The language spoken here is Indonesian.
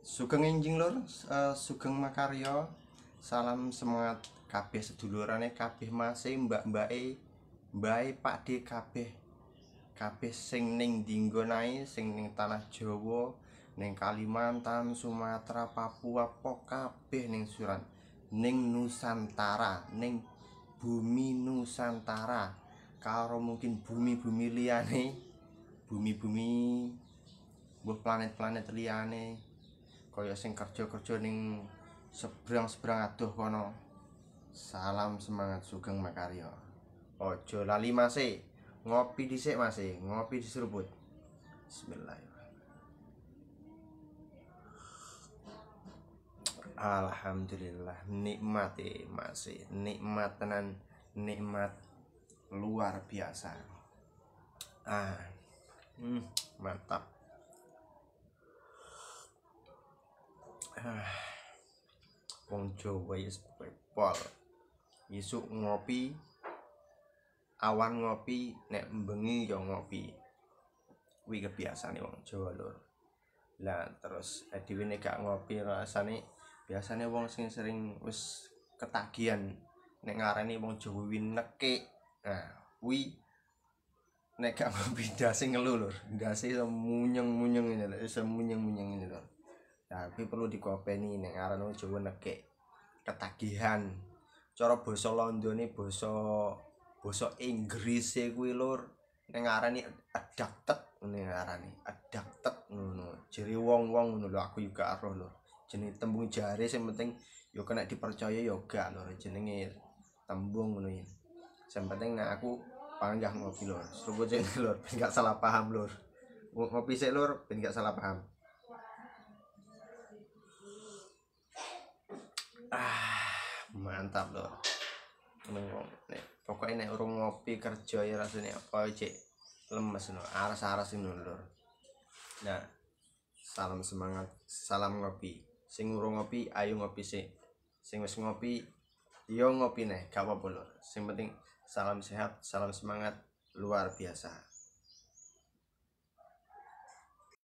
Sugeng injing lur, uh, sugeng makarya. Salam semangat kabeh sedulurane kabeh masih mbak-mbake, mbae pakde kabeh. Kabeh sing ning dinggonae, sing ning tanah Jawa, ning Kalimantan, Sumatera, Papua, pok kabeh ning Suran, ning Nusantara, ning bumi Nusantara. Karo mungkin bumi-bumi liyane, bumi-bumi buat planet-planet liyane kaya sing kerja-kerja ning seberang-seberang aduh kono. Salam semangat sugeng makaryo. Ojo lali mase. Ngopi dhisik masih ngopi diseruput. Bismillahirrahmanirrahim. Alhamdulillah nikmati e masih nikmat tenan nikmat luar biasa ah hmm, mantap wong Jawa ya pol isuk ngopi awan ngopi nek bengi yo ya ngopi kuwi kebiasaan wong Jawa lur lah terus eh, dhewe nek gak ngopi rasane biasane wong sing sering wis ketagihan nek ngarani wong Jawa kuwi nekik nah kuwi nek gak ngopi dasi ngelu lur dase semunyeng-munyeng ini lho semunyeng tapi perlu dikopeni nek aran Jawa nekek ketagihan cara basa Londone basa basa Inggris e kuwi lur ning ngarani adapted ning ngarani adapted ngono jere wong-wong ngono lho aku juga ero lho jenenge tembung jare sing penting yo kena dipercaya yo gak lho jenenge tembung ngono ya sing penting nek aku panggah ngopi lho serupa jenenge lho ben gak salah paham lho ngopi sik lur ben gak salah paham mantap loh temen pokoknya nih urung ngopi kerja ya rasanya apa aja lemes no aras aras ini lor nah salam semangat salam ngopi sing urung ngopi ayo ngopi sih sing wis ngopi yo ngopi nih gak apa-apa lor sing penting salam sehat salam semangat luar biasa